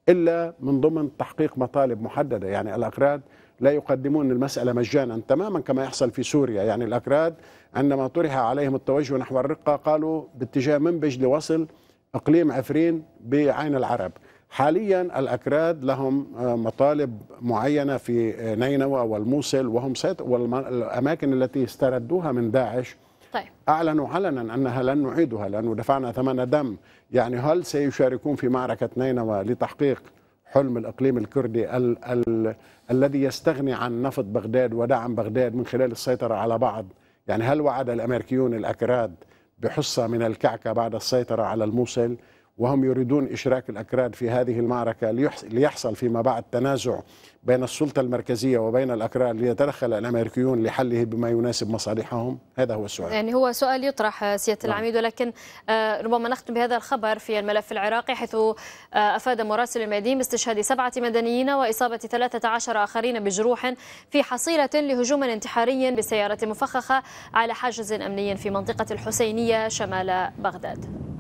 إلا من ضمن تحقيق مطالب محددة يعني الأكراد لا يقدمون المسألة مجانا تماما كما يحصل في سوريا يعني الأكراد عندما طرح عليهم التوجه نحو الرقة قالوا باتجاه منبج لوصل إقليم عفرين بعين العرب حاليا الأكراد لهم آه، مطالب معينة في آه، نينوى والموصل وهم والأماكن التي استردوها من داعش طيب. أعلنوا علنا أنها لن نعيدها لأنه دفعنا ثمن دم يعني هل سيشاركون في معركة نينوى لتحقيق حلم الإقليم الكردي ال ال الذي يستغني عن نفط بغداد ودعم بغداد من خلال السيطرة على بعض يعني هل وعد الأمريكيون الأكراد بحصة من الكعكة بعد السيطرة على الموصل وهم يريدون إشراك الأكراد في هذه المعركة ليحصل فيما بعد تنازع بين السلطة المركزية وبين الأكراد ليتدخل الأمريكيون لحله بما يناسب مصالحهم هذا هو السؤال يعني هو سؤال يطرح آه، سيادة نعم. العميد ولكن آه، ربما نختم بهذا الخبر في الملف العراقي حيث آه، أفاد مراسل الميادين باستشهاد سبعة مدنيين وإصابة 13 آخرين بجروح في حصيلة لهجوم انتحاري بسيارة مفخخة على حاجز أمني في منطقة الحسينية شمال بغداد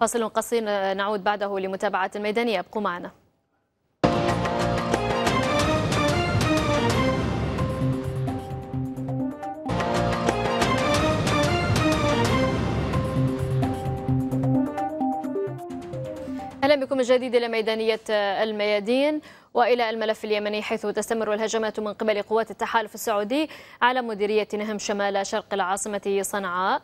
فاصل قصير نعود بعده لمتابعة الميدانية ابقوا معنا اهلا بكم من جديد الى ميدانيه الميادين والى الملف اليمني حيث تستمر الهجمات من قبل قوات التحالف السعودي على مديريه نهم شمال شرق العاصمه صنعاء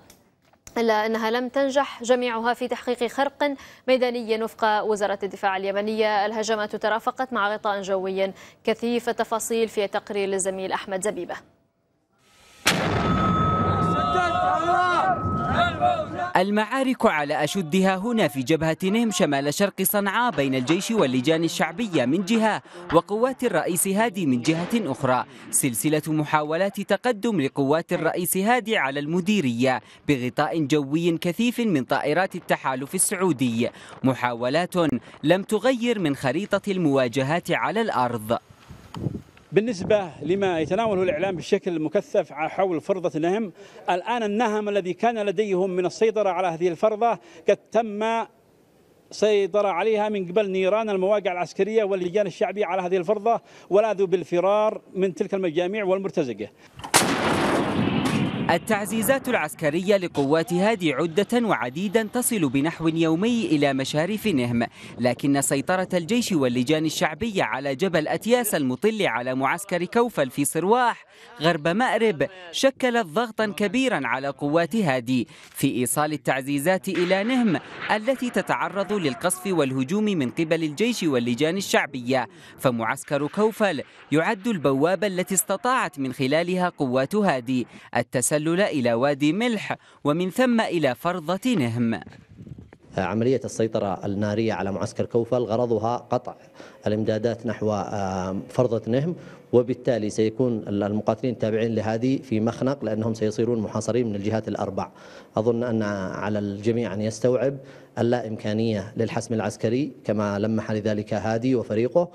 إلا أنها لم تنجح جميعها في تحقيق خرق ميداني وفق وزارة الدفاع اليمنية الهجمات ترافقت مع غطاء جوي كثيف التفاصيل في تقرير للزميل أحمد زبيبة المعارك على أشدها هنا في جبهة نهم شمال شرق صنعاء بين الجيش واللجان الشعبية من جهة وقوات الرئيس هادي من جهة أخرى سلسلة محاولات تقدم لقوات الرئيس هادي على المديرية بغطاء جوي كثيف من طائرات التحالف السعودي محاولات لم تغير من خريطة المواجهات على الأرض بالنسبة لما يتناوله الإعلام بشكل مكثف حول فرضة نهم الآن النهم الذي كان لديهم من السيطرة على هذه الفرضة قد تم سيطرة عليها من قبل نيران المواقع العسكرية واللجان الشعبية على هذه الفرضة ولاذوا بالفرار من تلك المجاميع والمرتزقة التعزيزات العسكرية لقوات هادي عدة وعديدا تصل بنحو يومي إلى مشارف نهم لكن سيطرة الجيش واللجان الشعبية على جبل أتياس المطل على معسكر كوفل في صرواح غرب مأرب شكلت ضغطا كبيرا على قوات هادي في إيصال التعزيزات إلى نهم التي تتعرض للقصف والهجوم من قبل الجيش واللجان الشعبية فمعسكر كوفل يعد البوابة التي استطاعت من خلالها قوات هادي التسلل التسلل إلى وادي ملح ومن ثم إلى فرضة نهم عملية السيطرة النارية على معسكر كوفل غرضها قطع الإمدادات نحو آه، فرضة نهم وبالتالي سيكون المقاتلين التابعين لهذه في مخنق لأنهم سيصيرون محاصرين من الجهات الأربع أظن أن على الجميع أن يستوعب اللا إمكانية للحسم العسكري كما لمح لذلك هادي وفريقه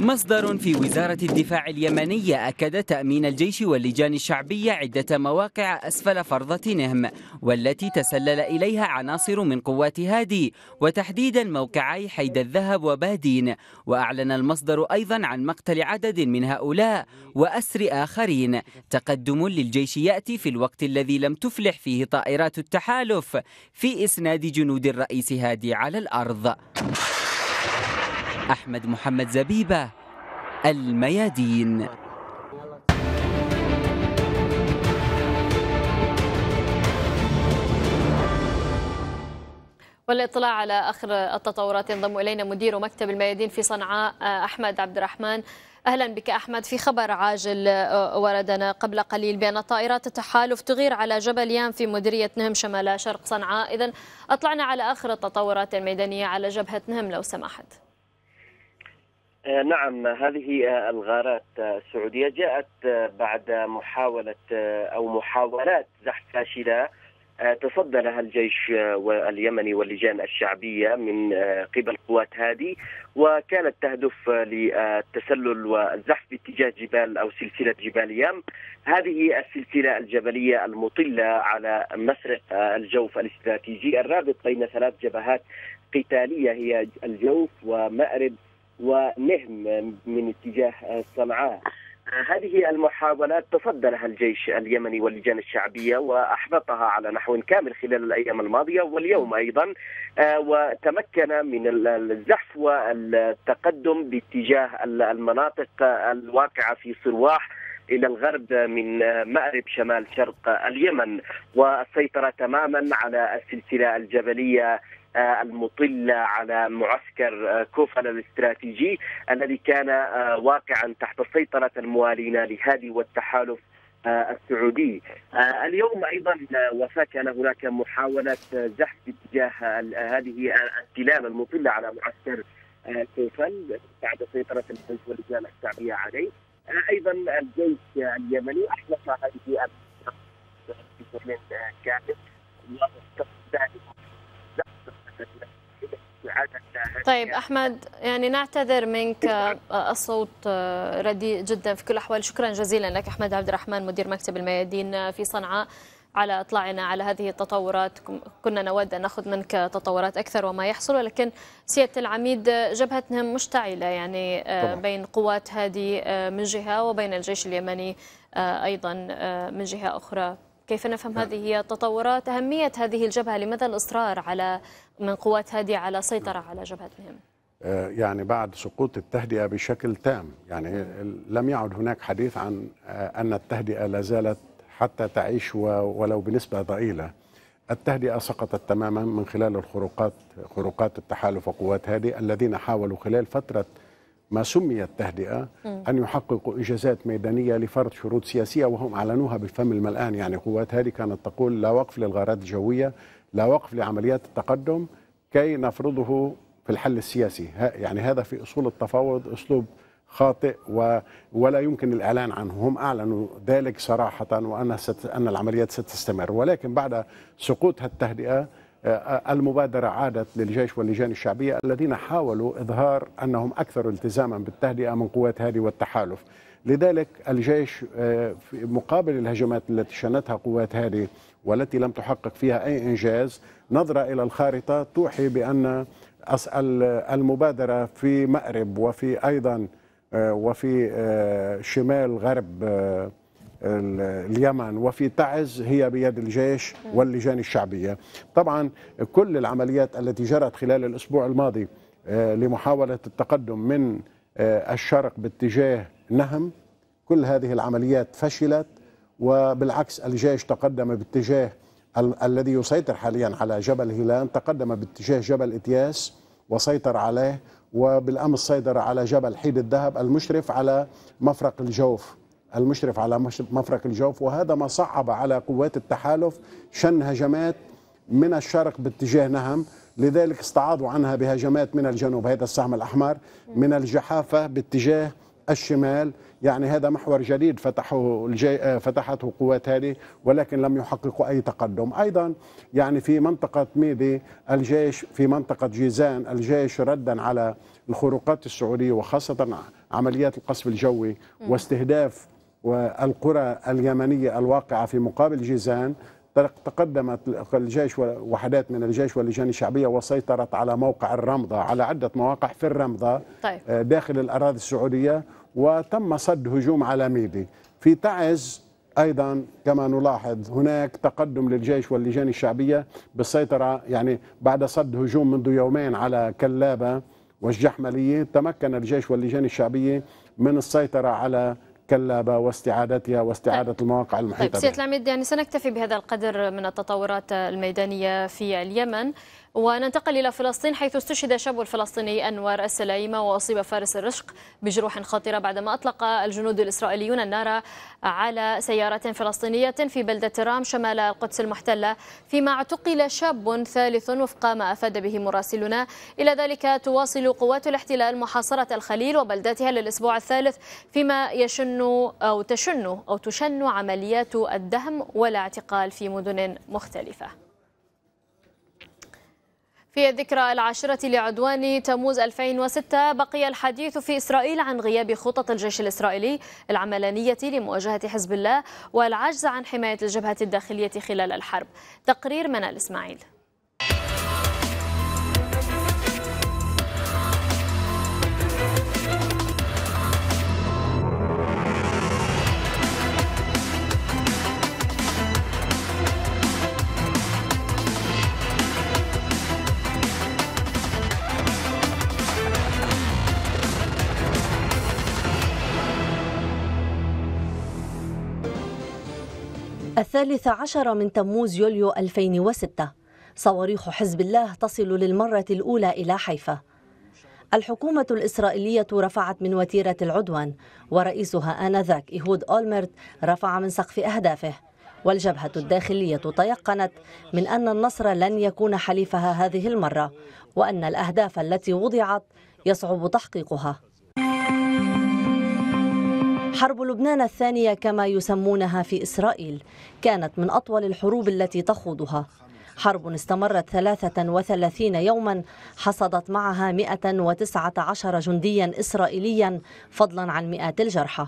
مصدر في وزارة الدفاع اليمنية أكد تأمين الجيش واللجان الشعبية عدة مواقع أسفل فرضة نهم والتي تسلل إليها عناصر من قوات هادي وتحديدا موقعي حيد الذهب وبادين وأعلن المصدر أيضا عن مقتل عدد من هؤلاء وأسر آخرين تقدم للجيش يأتي في الوقت الذي لم تفلح فيه طائرات التحالف في إسناد جنود الرئيس هادي على الأرض أحمد محمد زبيبة الميادين والاطلاع على اخر التطورات ينضم الينا مدير مكتب الميادين في صنعاء آه، احمد عبد الرحمن اهلا بك احمد في خبر عاجل آه، وردنا قبل قليل بان طائرات التحالف تغير على جبل يام في مديريه نهم شمال شرق صنعاء اذا اطلعنا على اخر التطورات الميدانيه على جبهه نهم لو سمحت آه، نعم هذه آه، الغارات آه، السعودية جاءت بعد محاولة أو محاولات زحف فاشلة تصدى لها الجيش اليمني واللجان الشعبية من قبل قوات هادي وكانت تهدف للتسلل والزحف باتجاه جبال أو سلسلة جبال يام هذه السلسلة الجبلية المطلة على مسرح الجوف الاستراتيجي الرابط بين ثلاث جبهات قتالية هي الجوف ومأرب ونهم من اتجاه صنعاء هذه المحاولات تصدرها الجيش اليمني واللجان الشعبيه واحبطها على نحو كامل خلال الايام الماضيه واليوم ايضا آه، وتمكن من الزحف والتقدم باتجاه المناطق الواقعه في صرواح الى الغرب من مأرب شمال شرق اليمن والسيطره تماما على السلسله الجبليه آه، المطلة على معسكر آه، كوفل الاستراتيجي الذي كان آه، واقعا تحت سيطرة الموالين لهادي والتحالف السعودي اليوم أيضا وفاة كان هناك محاولة زحف باتجاه هذه التلال المطلة على معسكر كوفل بعد سيطرة الجيش واللجان الشعبية عليه أيضا الجيش اليمني أحدث هذه كامل طيب احمد يعني نعتذر منك آه، الصوت آه، رديء جدا في كل الاحوال شكرا جزيلا لك احمد عبد الرحمن مدير مكتب الميادين في صنعاء على اطلاعنا على هذه التطورات كنا نود ان ناخذ منك تطورات اكثر وما يحصل ولكن سياده العميد آه، جبهتهم مشتعله يعني بين قوات هذه من جهه وبين الجيش اليمني ايضا من جهه اخرى كيف نفهم نعم. هذه التطورات أهمية هذه الجبهة لماذا الإصرار على من قوات هادي على نعم. سيطرة على جبهتهم آه، يعني بعد سقوط التهدئة بشكل تام يعني لم يعد هناك حديث عن آه، أن التهدئة لا زالت حتى تعيش ولو بنسبة ضئيلة التهدئة سقطت تماما من خلال الخروقات خروقات التحالف وقوات هادي الذين حاولوا خلال فترة ما سمي التهدئة أن يحققوا إنجازات ميدانية لفرض شروط سياسية وهم أعلنوها بالفم الملآن يعني قوات هذه كانت تقول لا وقف للغارات الجوية لا وقف لعمليات التقدم كي نفرضه في الحل السياسي يعني هذا في أصول التفاوض أسلوب خاطئ و ولا يمكن الإعلان عنه هم أعلنوا ذلك صراحة وأن ست... أن العمليات ستستمر ولكن بعد سقوط التهدئة المبادرة عادت للجيش واللجان الشعبية الذين حاولوا إظهار أنهم أكثر التزاما بالتهدئة من قوات هادي والتحالف لذلك الجيش آه، مقابل الهجمات التي شنتها قوات هادي والتي لم تحقق فيها أي إنجاز نظرة إلى الخارطة توحي بأن المبادرة في مأرب وفي أيضا آه، وفي آه، شمال غرب اليمن وفي تعز هي بيد الجيش واللجان الشعبية طبعا كل العمليات التي جرت خلال الأسبوع الماضي آه، لمحاولة التقدم من آه، الشرق باتجاه نهم كل هذه العمليات فشلت وبالعكس الجيش تقدم باتجاه ال الذي يسيطر حاليا على جبل هيلان تقدم باتجاه جبل اتياس وسيطر عليه وبالامس سيطر على جبل حيد الذهب المشرف على مفرق الجوف المشرف على مفرق الجوف وهذا ما صعب على قوات التحالف شن هجمات من الشرق باتجاه نهم لذلك استعاضوا عنها بهجمات من الجنوب هذا السهم الأحمر من الجحافة باتجاه الشمال يعني هذا محور جديد فتحه الجي... آه، فتحته قوات هذه ولكن لم يحققوا أي تقدم أيضا يعني في منطقة ميدي الجيش في منطقة جيزان الجيش ردا على الخروقات السعودية وخاصة عمليات القصف الجوي واستهداف والقرى اليمنية الواقعة في مقابل جيزان تقدمت الجيش وحدات من الجيش واللجان الشعبية وسيطرت على موقع الرمضة على عدة مواقع في الرمضة طيب. آه، داخل الأراضي السعودية وتم صد هجوم على ميدي في تعز ايضا كما نلاحظ هناك تقدم للجيش واللجان الشعبيه بالسيطره يعني بعد صد هجوم منذ يومين على كلابه والجحمليه تمكن الجيش واللجان الشعبيه من السيطره على كلابة واستعادتها طيب. واستعادة طيب. المواقع المحيطة طيب سيادة العميد يعني سنكتفي بهذا القدر من التطورات الميدانية في اليمن وننتقل إلى فلسطين حيث استشهد شاب الفلسطيني أنوار السلايمة وأصيب فارس الرشق بجروح خطيرة بعدما أطلق الجنود الإسرائيليون النار على سيارة فلسطينية في بلدة رام شمال القدس المحتلة فيما اعتقل شاب ثالث وفق ما أفاد به مراسلنا إلى ذلك تواصل قوات الاحتلال محاصرة الخليل وبلدتها للأسبوع الثالث فيما يشن أو تشن أو تشن عمليات الدهم والاعتقال في مدن مختلفة في الذكرى العاشرة لعدوان تموز 2006 بقي الحديث في إسرائيل عن غياب خطط الجيش الإسرائيلي العملانية لمواجهة حزب الله والعجز عن حماية الجبهة الداخلية خلال الحرب تقرير منال إسماعيل الثالث عشر من تموز يوليو 2006 صواريخ حزب الله تصل للمرة الأولى إلى حيفا الحكومة الإسرائيلية رفعت من وتيرة العدوان ورئيسها آنذاك إيهود أولمرت رفع من سقف أهدافه والجبهة الداخلية تيقنت من أن النصر لن يكون حليفها هذه المرة وأن الأهداف التي وضعت يصعب تحقيقها حرب لبنان الثانية كما يسمونها في إسرائيل كانت من أطول الحروب التي تخوضها حرب استمرت 33 يوما حصدت معها 119 جنديا إسرائيليا فضلا عن مئات الجرحى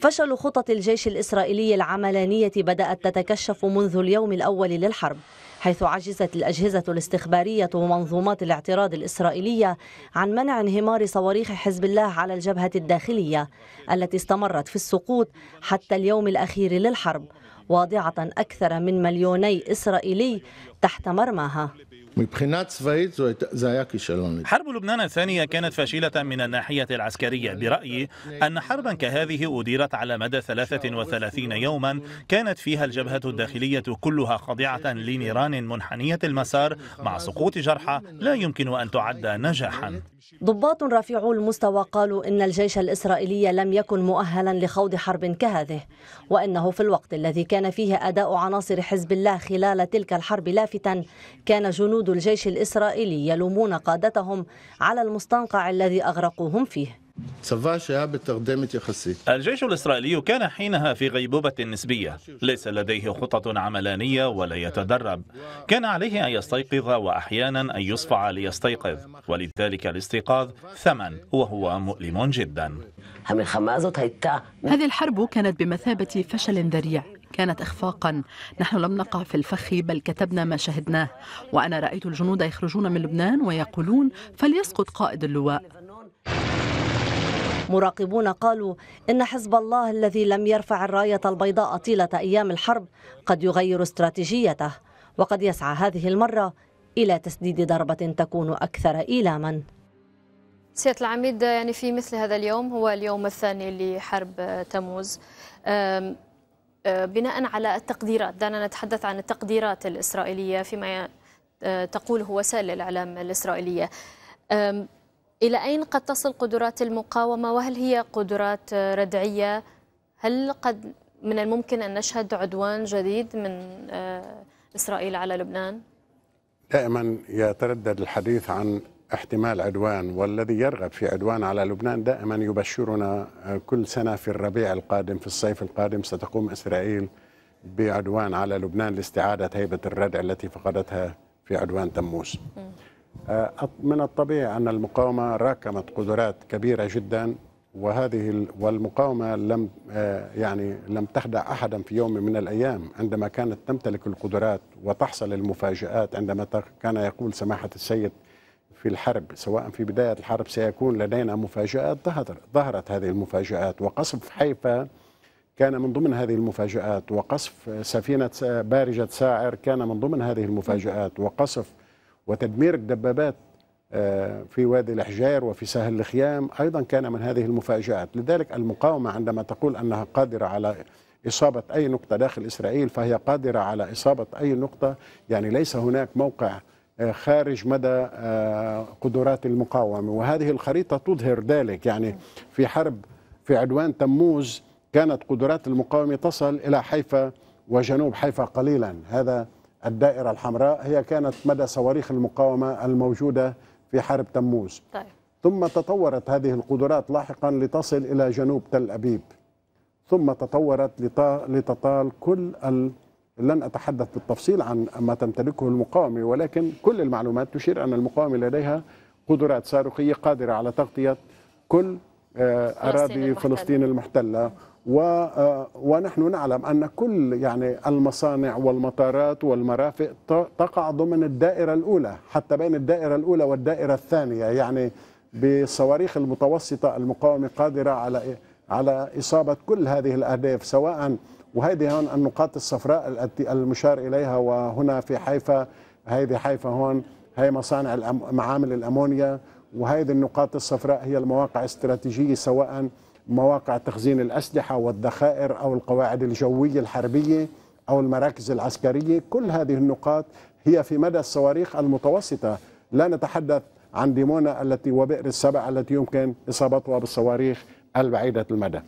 فشل خطط الجيش الإسرائيلي العملانية بدأت تتكشف منذ اليوم الأول للحرب حيث عجزت الأجهزة الاستخبارية ومنظومات الاعتراض الإسرائيلية عن منع انهمار صواريخ حزب الله على الجبهة الداخلية التي استمرت في السقوط حتى اليوم الأخير للحرب واضعة أكثر من مليوني إسرائيلي تحت مرماها حرب لبنان الثانية كانت فاشلة من الناحية العسكرية برأيي أن حربا كهذه أديرت على مدى 33 يوما كانت فيها الجبهة الداخلية كلها خاضعة لنيران منحنية المسار مع سقوط جرحى لا يمكن أن تعد نجاحا ضباط رفيعو المستوى قالوا إن الجيش الإسرائيلي لم يكن مؤهلا لخوض حرب كهذه وإنه في الوقت الذي كان فيه أداء عناصر حزب الله خلال تلك الحرب لافتا كان جنود جنود الجيش الإسرائيلي يلومون قادتهم على المستنقع الذي أغرقوهم فيه الجيش الإسرائيلي كان حينها في غيبوبة نسبية ليس لديه خطط عملانية ولا يتدرب كان عليه أن يستيقظ وأحيانا أن يصفع ليستيقظ ولذلك الاستيقاظ ثمن وهو مؤلم جدا هذه الحرب كانت بمثابة فشل ذريع كانت إخفاقا نحن لم نقع في الفخ بل كتبنا ما شهدناه وأنا رأيت الجنود يخرجون من لبنان ويقولون فليسقط قائد اللواء مراقبون قالوا إن حزب الله الذي لم يرفع الراية البيضاء طيلة أيام الحرب قد يغير استراتيجيته وقد يسعى هذه المرة إلى تسديد ضربة تكون أكثر إيلاما سيادة العميد يعني في مثل هذا اليوم هو اليوم الثاني لحرب تموز آه، بناء على التقديرات دعنا نتحدث عن التقديرات الإسرائيلية فيما آه، تقوله وسائل الإعلام الإسرائيلية إلى أين قد تصل قدرات المقاومة وهل هي قدرات ردعية هل قد من الممكن أن نشهد عدوان جديد من آه، إسرائيل على لبنان؟ دائما يتردد الحديث عن احتمال عدوان والذي يرغب في عدوان على لبنان دائما يبشرنا آه، كل سنة في الربيع القادم في الصيف القادم ستقوم إسرائيل بعدوان على لبنان لاستعادة هيبة الردع التي فقدتها في عدوان تموز آه، من الطبيعي أن المقاومة راكمت قدرات كبيرة جدا وهذه والمقاومة لم آه، يعني لم تخدع أحدا في يوم من الأيام عندما كانت تمتلك القدرات وتحصل المفاجآت عندما كان يقول سماحة السيد في الحرب سواء في بداية الحرب سيكون لدينا مفاجآت ظهرت هذه المفاجآت وقصف حيفا كان من ضمن هذه المفاجآت وقصف سفينة بارجة ساعر كان من ضمن هذه المفاجآت وقصف وتدمير الدبابات آه، في وادي الحجير وفي سهل الخيام أيضا كان من هذه المفاجآت لذلك المقاومة عندما تقول أنها قادرة على إصابة أي نقطة داخل إسرائيل فهي قادرة على إصابة أي نقطة يعني ليس هناك موقع آه، خارج مدى آه، قدرات المقاومة وهذه الخريطة تظهر ذلك يعني في حرب في عدوان تموز كانت قدرات المقاومة تصل إلى حيفا وجنوب حيفا قليلا هذا الدائرة الحمراء هي كانت مدى صواريخ المقاومة الموجودة في حرب تموز طيب. ثم تطورت هذه القدرات لاحقا لتصل إلى جنوب تل أبيب ثم تطورت لتطال كل لن أتحدث بالتفصيل عن ما تمتلكه المقاومة ولكن كل المعلومات تشير أن المقاومة لديها قدرات صاروخية قادرة على تغطية كل آه، أراضي فلسطين المحتلة و آه، ونحن نعلم أن كل يعني المصانع والمطارات والمرافق تقع ضمن الدائرة الأولى حتى بين الدائرة الأولى والدائرة الثانية يعني بالصواريخ المتوسطة المقاومة قادرة على على إصابة كل هذه الأهداف سواء وهذه هون النقاط الصفراء التي المشار إليها وهنا في حيفا هذه حيفا هون هي مصانع معامل الأمونيا وهذه النقاط الصفراء هي المواقع الاستراتيجية سواء مواقع تخزين الأسلحة والذخائر أو القواعد الجوية الحربية أو المراكز العسكرية كل هذه النقاط هي في مدى الصواريخ المتوسطة لا نتحدث عن ديمونا التي وبئر السبع التي يمكن إصابتها بالصواريخ البعيدة المدى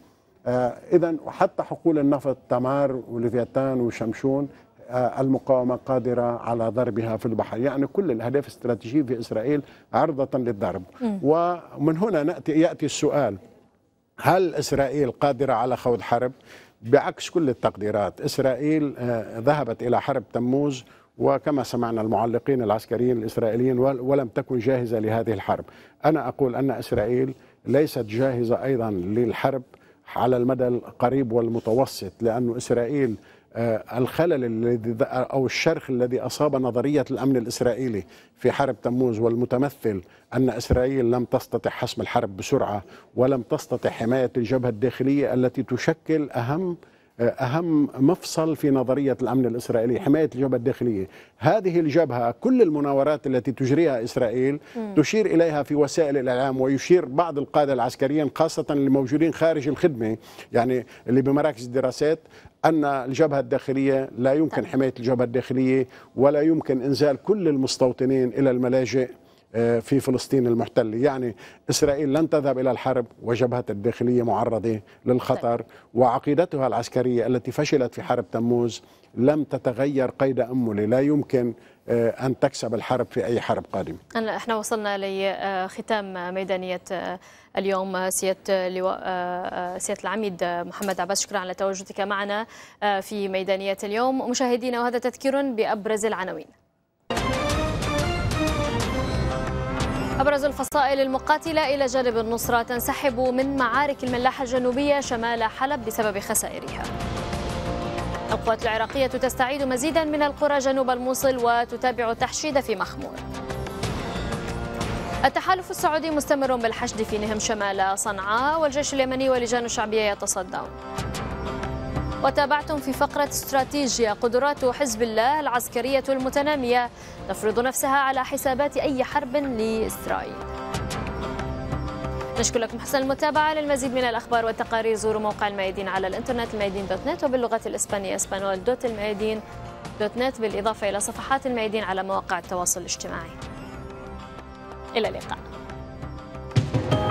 آه، إذا وحتى حقول النفط تمار وليفيتان وشمشون آه، المقاومة قادرة على ضربها في البحر يعني كل الأهداف الاستراتيجية في إسرائيل عرضة للضرب م. ومن هنا نأتي يأتي السؤال هل إسرائيل قادرة على خوض حرب بعكس كل التقديرات إسرائيل آه، ذهبت إلى حرب تموز وكما سمعنا المعلقين العسكريين الإسرائيليين ولم تكن جاهزة لهذه الحرب أنا أقول أن إسرائيل ليست جاهزة أيضا للحرب على المدى القريب والمتوسط لأن إسرائيل آه، الخلل الذي او الشرخ الذي اصاب نظريه الامن الاسرائيلي في حرب تموز والمتمثل ان اسرائيل لم تستطع حسم الحرب بسرعه ولم تستطع حمايه الجبهه الداخليه التي تشكل اهم أهم مفصل في نظرية الأمن الإسرائيلي حماية الجبهة الداخلية هذه الجبهة كل المناورات التي تجريها إسرائيل م. تشير إليها في وسائل الإعلام ويشير بعض القادة العسكريين خاصة الموجودين خارج الخدمة يعني اللي بمراكز الدراسات أن الجبهة الداخلية لا يمكن حماية الجبهة الداخلية ولا يمكن إنزال كل المستوطنين إلى الملاجئ آه، في فلسطين المحتله، يعني اسرائيل لن تذهب الى الحرب وجبهتها الداخليه معرضه للخطر وعقيدتها العسكريه التي فشلت في حرب تموز لم تتغير قيد امله، لا يمكن آه، ان تكسب الحرب في اي حرب قادمه. احنا وصلنا لختام آه، ميدانيه اليوم سياده لواء سياده العميد محمد عباس شكرا على تواجدك معنا في ميدانيه اليوم، مشاهدينا وهذا تذكير بابرز العناوين. أبرز الفصائل المقاتلة إلى جانب النصرة تنسحب من معارك الملاحة الجنوبية شمال حلب بسبب خسائرها القوات العراقية تستعيد مزيدا من القرى جنوب الموصل وتتابع التحشيد في مخمور التحالف السعودي مستمر بالحشد في نهم شمال صنعاء والجيش اليمني ولجان الشعبية يتصدون وتابعتم في فقرة استراتيجيا قدرات حزب الله العسكرية المتنامية تفرض نفسها على حسابات أي حرب لإسرائيل نشكر لكم حسن المتابعة للمزيد من الأخبار والتقارير زوروا موقع الميادين على الإنترنت الميادين دوت نت وباللغة الإسبانية اسبانول دوت الميادين دوت نت بالإضافة إلى صفحات الميادين على مواقع التواصل الاجتماعي إلى اللقاء